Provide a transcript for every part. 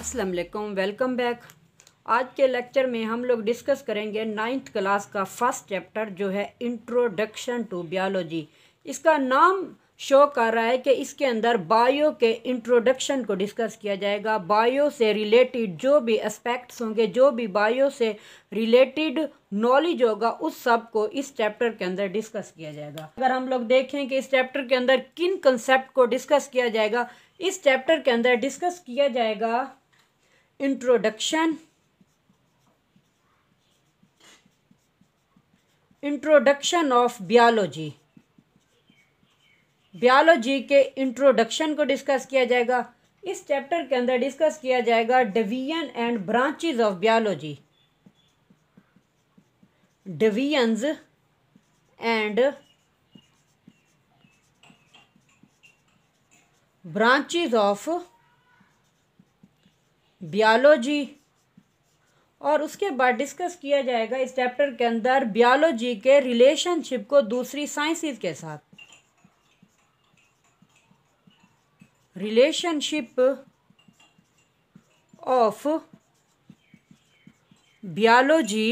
Aslam welcome back आज के lecture में हम लोग डिस्कस करेंगे नाइन्थ क्लास का फर्स्ट चैप्टर जो है इंट्रोडक्शन टू बायोलॉजी इसका नाम शो कर रहा है कि इसके अंदर बायो के इंट्रोडक्शन को डिस्कस किया जाएगा बायो से रिलेटेड जो भी एस्पेक्ट्स होंगे जो भी बायो से रिलेटेड नॉलेज होगा उस सब को इस चैप्टर के अंदर डिस्कस किया जाएगा अगर हम लोग देखें कि इस चैप्टर के अंदर किन कंसेप्ट को डिस्कस किया जाएगा इस चैप्टर के अंदर डिस्कस किया जाएगा introduction introduction of biology biology के इंट्रोडक्शन को डिस्कस किया जाएगा इस चैप्टर के अंदर डिस्कस किया जाएगा division and branches of biology divisions and branches of biology और उसके बाद डिस्कस किया जाएगा इस चैप्टर के अंदर बायोलॉजी के रिलेशनशिप को दूसरी साइंसेस के साथ relationship of biology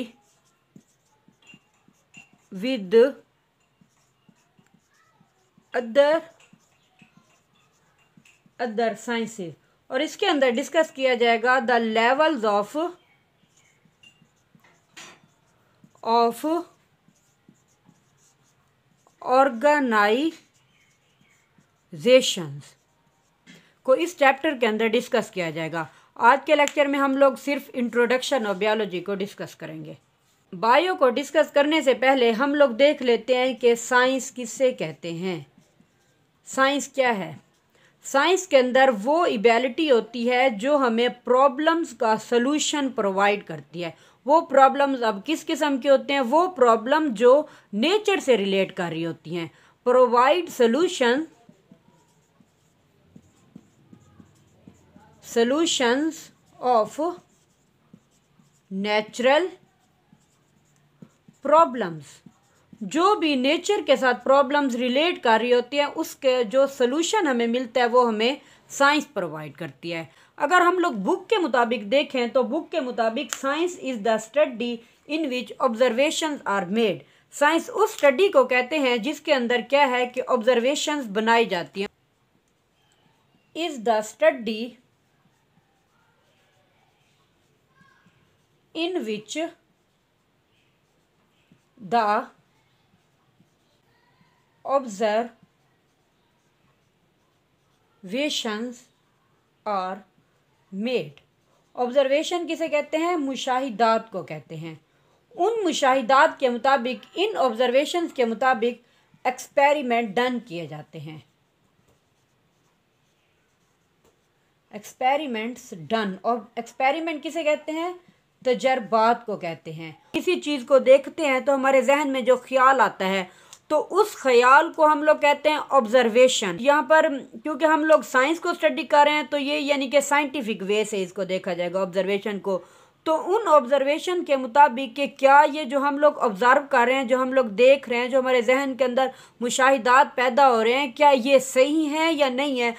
with other other sciences और इसके अंदर डिस्कस किया जाएगा the levels of of organisations को इस चैप्टर के अंदर डिस्कस किया जाएगा आज के लेक्चर में हम लोग सिर्फ इंट्रोडक्शन और बायोलॉजी को डिस्कस करेंगे बायो को डिस्कस करने से पहले हम लोग देख लेते हैं कि साइंस किससे कहते हैं साइंस क्या है साइंस के अंदर वो इबेलिटी होती है जो हमें प्रॉब्लम्स का सलूशन प्रोवाइड करती है वो प्रॉब्लम्स अब किस किस्म के होते हैं वो प्रॉब्लम जो नेचर से रिलेट कर रही होती हैं provide solution solutions of natural problems जो भी नेचर के साथ प्रॉब्लम्स रिलेट कर रही होती हैं उसके जो सोल्यूशन हमें मिलता है वो हमें साइंस प्रोवाइड करती है अगर हम लोग बुक के मुताबिक देखें तो बुक के मुताबिक science is the study in which observation are made science उस स्टडी को कहते हैं जिसके अंदर क्या है कि ऑब्जर्वेशंस बनाई जाती हैं is the study in which the observations are made observation किसे कहते हैं मुशाहिदात को कहते हैं उन मुशाहिदात के मुताबिक इन ऑब्जर्वेशन के मुताबिक एक्सपेरिमेंट डन किए जाते हैं एक्सपेरिमेंट्स डन और एक्सपेरिमेंट किसे कहते हैं तजर्बात को कहते हैं किसी चीज़ को देखते हैं तो हमारे जहन में जो ख्याल आता है तो उस ख्याल को हम लोग कहते हैं ऑब्जर्वेशन यहाँ पर क्योंकि हम लोग साइंस को स्टडी कर रहे हैं तो ये यानी कि साइंटिफिक वे से इसको देखा जाएगा ऑब्जर्वेशन को तो उन ऑब्जर्वेशन के मुताबिक कि क्या ये जो हम लोग ऑब्ज़र्व कर रहे हैं जो हम लोग देख रहे हैं जो हमारे जहन के अंदर मुशाहिदात पैदा हो रहे हैं क्या ये सही हैं या नहीं है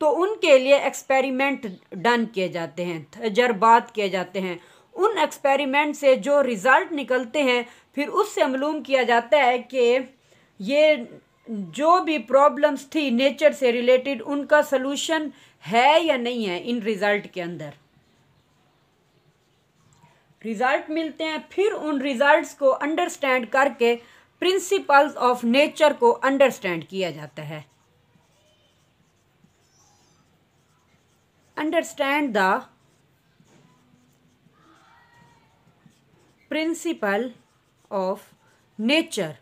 तो उनके लिए एक्सपेरिमेंट डन किए जाते हैं तजर्बात किए जाते हैं उन एक्सपेरिमेंट से जो रिज़ल्ट निकलते हैं फिर उससे मलूम किया जाता है कि ये जो भी प्रॉब्लम्स थी नेचर से रिलेटेड उनका सलूशन है या नहीं है इन रिज़ल्ट के अंदर रिज़ल्ट मिलते हैं फिर उन रिज़ल्ट्स को अंडरस्टैंड करके प्रिंसिपल्स ऑफ नेचर को अंडरस्टैंड किया जाता है understand the principle of nature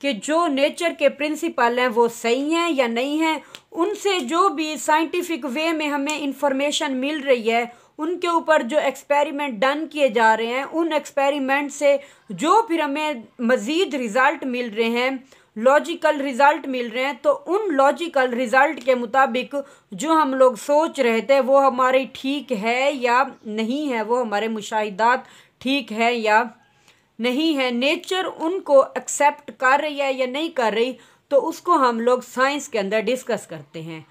कि जो नेचर के प्रिंसिपल हैं वो सही हैं या नहीं हैं उनसे जो भी साइंटिफिक वे में हमें इंफॉर्मेशन मिल रही है उनके ऊपर जो एक्सपेरिमेंट डन किए जा रहे हैं उन एक्सपेरिमेंट से जो फिर हमें मज़ीद रिज़ल्ट मिल रहे हैं लॉजिकल रिज़ल्ट मिल रहे हैं तो उन लॉजिकल रिज़ल्ट के मुताबिक जो हम लोग सोच रहे थे वो हमारे ठीक है या नहीं है वो हमारे मुशाहिदात ठीक है या नहीं है नेचर उनको एक्सेप्ट कर रही है या नहीं कर रही तो उसको हम लोग साइंस के अंदर डिस्कस करते हैं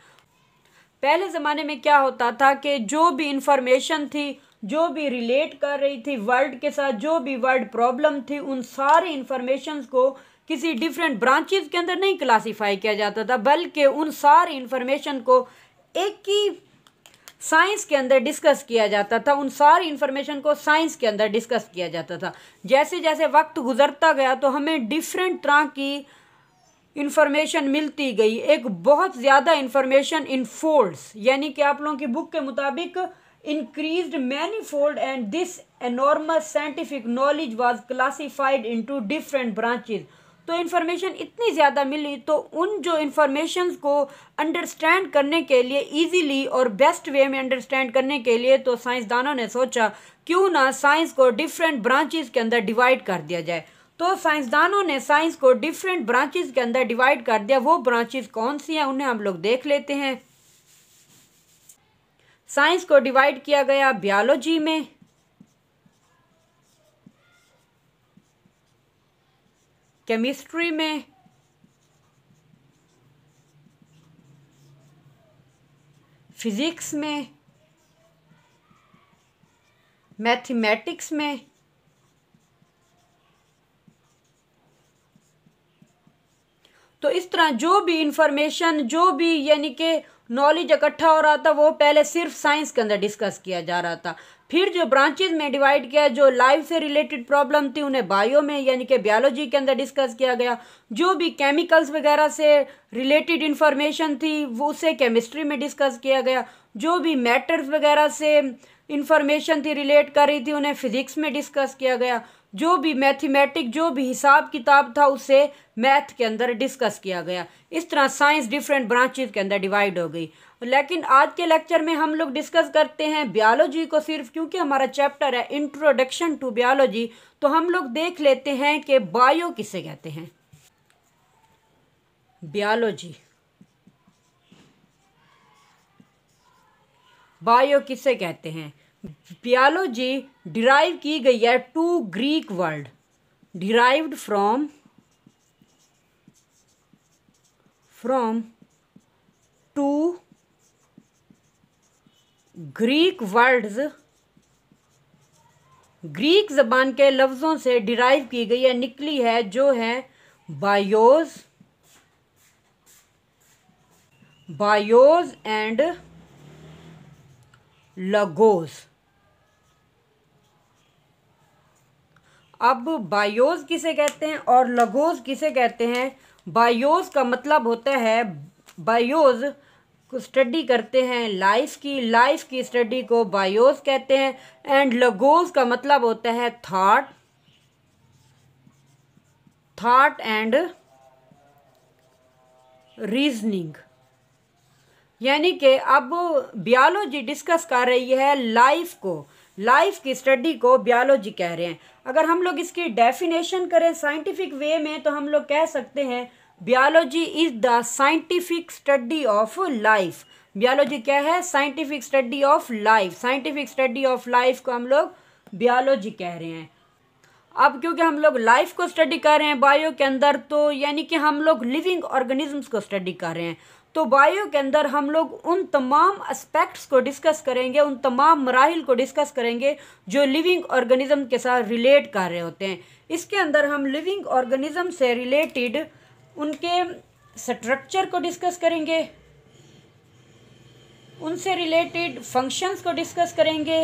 पहले ज़माने में क्या होता था कि जो भी इंफॉर्मेशन थी जो भी रिलेट कर रही थी वर्ल्ड के साथ जो भी वर्ल्ड प्रॉब्लम थी उन सारी इंफॉर्मेशन को किसी डिफरेंट ब्रांचेज के अंदर नहीं क्लासीफाई किया जाता था बल्कि उन सारी इंफॉर्मेशन को एक ही साइंस के अंदर डिस्कस किया जाता था उन सारी इन्फॉर्मेशन को साइंस के अंदर डिस्कस किया जाता था जैसे जैसे वक्त गुजरता गया तो हमें डिफरेंट तरह की इन्फॉर्मेशन मिलती गई एक बहुत ज़्यादा इन्फॉर्मेशन इन फोल्ड्स यानी कि आप लोगों की बुक के मुताबिक increase fold and this this enormous scientific knowledge was classified into different branches तो इन्फॉर्मेशन इतनी ज़्यादा मिली तो उन जो इन्फॉर्मेशन को अंडरस्टैंड करने के लिए ईजीली और बेस्ट वे में अंडरस्टैंड करने के लिए तो साइंसदानों ने सोचा क्यों ना साइंस को डिफरेंट ब्रांचेज के अंदर डिवाइड कर दिया जाए तो साइंसदानों ने साइंस को डिफरेंट ब्रांचेज के अंदर डिवाइड कर दिया वो ब्रांचेज कौन सी हैं उन्हें हम लोग देख लेते हैं साइंस को डिवाइड किया गया बायोलॉजी में केमिस्ट्री में फिज़िक्स में मैथमेटिक्स में तो इस तरह जो भी इंफॉर्मेशन जो भी यानी कि नॉलेज इकट्ठा हो रहा था वो पहले सिर्फ साइंस के अंदर डिस्कस किया जा रहा था फिर जो ब्रांचेज में डिवाइड किया जो लाइफ से रिलेटेड प्रॉब्लम थी उन्हें बायो में यानी कि बायोलॉजी के अंदर डिस्कस किया गया जो भी केमिकल्स वगैरह से रिलेटेड इन्फॉर्मेशन थी वो उसे केमिस्ट्री में डिस्कस किया गया जो भी मैटर्स वगैरह से इन्फॉर्मेशन थी रिलेट कर रही थी उन्हें फिजिक्स में डिस्कस किया गया जो भी मैथमेटिक जो भी हिसाब किताब था उसे मैथ के अंदर डिस्कस किया गया इस तरह साइंस डिफरेंट ब्रांचेज के अंदर डिवाइड हो गई लेकिन आज के लेक्चर में हम लोग डिस्कस करते हैं बायोलॉजी को सिर्फ क्योंकि हमारा चैप्टर है इंट्रोडक्शन टू बायोलॉजी तो हम लोग देख लेते हैं कि बायो किसे कहते हैं बायोलॉजी बायो किसे कहते हैं बायोलॉजी डिराइव की गई है two Greek word derived from from two Greek words Greek ज़बान के लफ्ज़ों से डिराइव की गई है निकली है जो है बायोज बायोज एंड लगोज अब बायोज किसे कहते हैं और लगोज किसे कहते हैं बायोज का मतलब होता है बायोज स्टडी करते हैं लाइफ की लाइफ की स्टडी को बायोस कहते हैं एंड लगोस का मतलब होता है थाट थाट एंड रीजनिंग यानी कि अब बायोलॉजी डिस्कस कर रही है लाइफ को लाइफ की स्टडी को बायोलॉजी कह रहे हैं अगर हम लोग इसकी डेफिनेशन करें साइंटिफिक वे में तो हम लोग कह सकते हैं biology is the scientific study of life biology क्या है scientific study of life scientific study of life को हम लोग बायोलॉजी कह रहे हैं अब क्योंकि हम लोग लाइफ को स्टडी कर रहे हैं बायो के अंदर तो यानी कि हम लोग लिविंग ऑर्गेनिजम्स को स्टडी कर रहे हैं तो बायो के अंदर हम लोग उन तमाम एस्पेक्ट्स को डिस्कस करेंगे उन तमाम मराहल को डिस्कस करेंगे जो लिविंग ऑर्गेनिज्म के साथ रिलेट कर रहे होते हैं इसके अंदर हम लिविंग ऑर्गेनिज्म से रिलेटेड उनके स्ट्रक्चर को डिस्कस करेंगे उनसे रिलेटेड फंक्शंस को डिस्कस करेंगे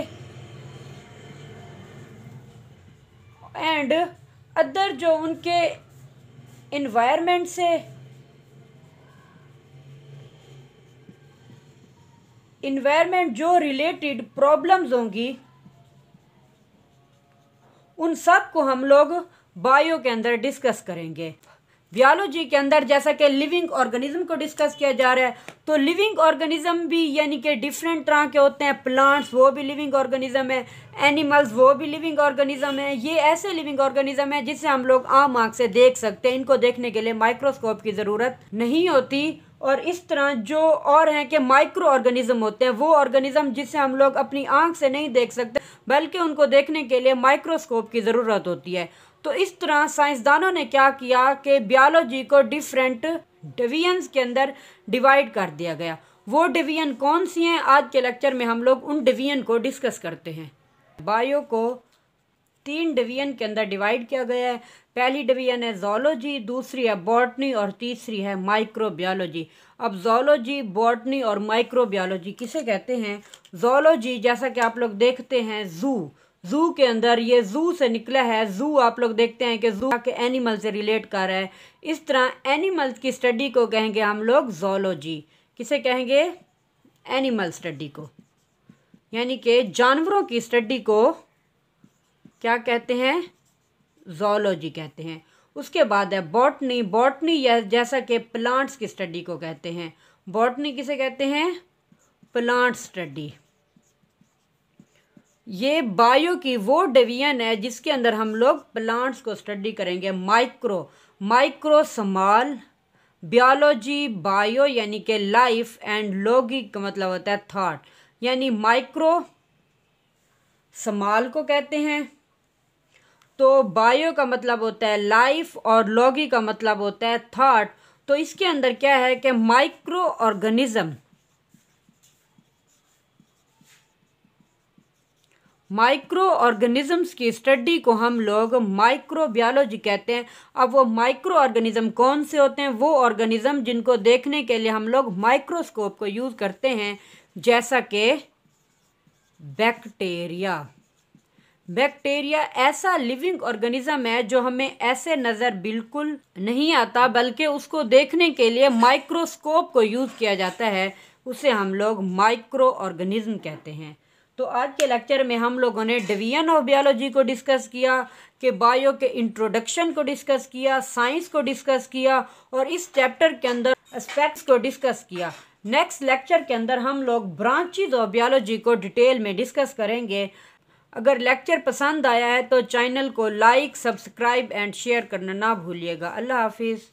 एंड अदर जो उनके इन्वायरमेंट से इन्वायरमेंट जो रिलेटेड प्रॉब्लम्स होंगी उन सब को हम लोग बायो के अंदर डिस्कस करेंगे बियालोजी के अंदर जैसा कि लिविंग ऑर्गेनिज्म को डिस्कस किया जा रहा है तो लिविंग ऑर्गेनिज्म भी यानी कि डिफरेंट तरह के होते हैं प्लांट्स वो भी लिविंग ऑर्गेनिज्म है एनिमल्स वो भी लिविंग ऑर्गेनिज्म है ये ऐसे लिविंग ऑर्गेनिज्म है जिसे हम लोग आम आँख से देख सकते हैं इनको देखने के लिए माइक्रोस्कोप की ज़रूरत नहीं होती और इस तरह जो और हैं कि माइक्रो ऑर्गेनिज्म होते हैं वो ऑर्गेनिज्म जिसे हम लोग अपनी आंख से नहीं देख सकते बल्कि उनको देखने के लिए माइक्रोस्कोप की ज़रूरत होती है तो इस तरह साइंसदानों ने क्या किया कि बायोलॉजी को डिफरेंट डिवीजन्स के अंदर डिवाइड कर दिया गया वो डिवीजन कौन सी हैं आज के लेक्चर में हम लोग उन डिवीजन को डिस्कस करते हैं बायो को तीन डिवीजन के अंदर डिवाइड किया गया है पहली डिवीजन है जोलॉजी दूसरी है बॉटनी और तीसरी है माइक्रोबियोलॉजी अब जोलॉजी बॉटनी और माइक्रोबियोलॉजी किसे कहते हैं जोलॉजी जैसा कि आप लोग देखते हैं जू जू के अंदर ये जू से निकला है जू आप लोग देखते हैं कि जू के एनिमल से रिलेट कर रहा है इस तरह एनिमल्स की स्टडी को कहेंगे हम लोग जोलॉजी किसे कहेंगे एनिमल स्टडी को यानी कि जानवरों की स्टडी को क्या कहते हैं जोलॉजी कहते हैं उसके बाद है बॉटनी बॉटनी जैसा कि प्लांट्स की स्टडी को कहते हैं बॉटनी किसे कहते हैं प्लांट स्टडी ये बायो की वो डिवीजन है जिसके अंदर हम लोग प्लांट्स को स्टडी करेंगे micro micro small biology bio यानी कि लाइफ एंड लॉगिक का मतलब होता है थाट यानी माइक्रो समाल को कहते हैं तो बायो का मतलब होता है लाइफ और लॉगी का मतलब होता है थाट तो इसके अंदर क्या है कि माइक्रो ऑर्गेनिज्म माइक्रो ऑर्गेनिज़म्स की स्टडी को हम लोग माइक्रोबियालॉजी कहते हैं अब वो माइक्रो ऑर्गेनिज़म कौन से होते हैं वो ऑर्गेनिज़म जिनको देखने के लिए हम लोग माइक्रोस्कोप को यूज़ करते हैं जैसा कि बैक्टीरिया बैक्टीरिया ऐसा लिविंग ऑर्गेनिज्म है जो हमें ऐसे नज़र बिल्कुल नहीं आता बल्कि उसको देखने के लिए माइक्रोस्कोप को यूज़ किया जाता है उसे हम लोग माइक्रो ऑर्गेनिज्म कहते हैं तो आज के लेक्चर में हम लोगों ने डिवीजन ऑफ बायोलॉजी को डिस्कस किया के बायो के इंट्रोडक्शन को डिस्कस किया साइंस को डिस्कस किया और इस चैप्टर के अंदर एस्पेक्ट्स को डिस्कस किया नेक्स्ट लेक्चर के अंदर हम लोग ब्रांचेज ऑफ बायोलॉजी को डिटेल में डिस्कस करेंगे अगर लेक्चर पसंद आया है तो चैनल को लाइक सब्सक्राइब एंड शेयर करना ना भूलिएगा अल्लाह हाफिज़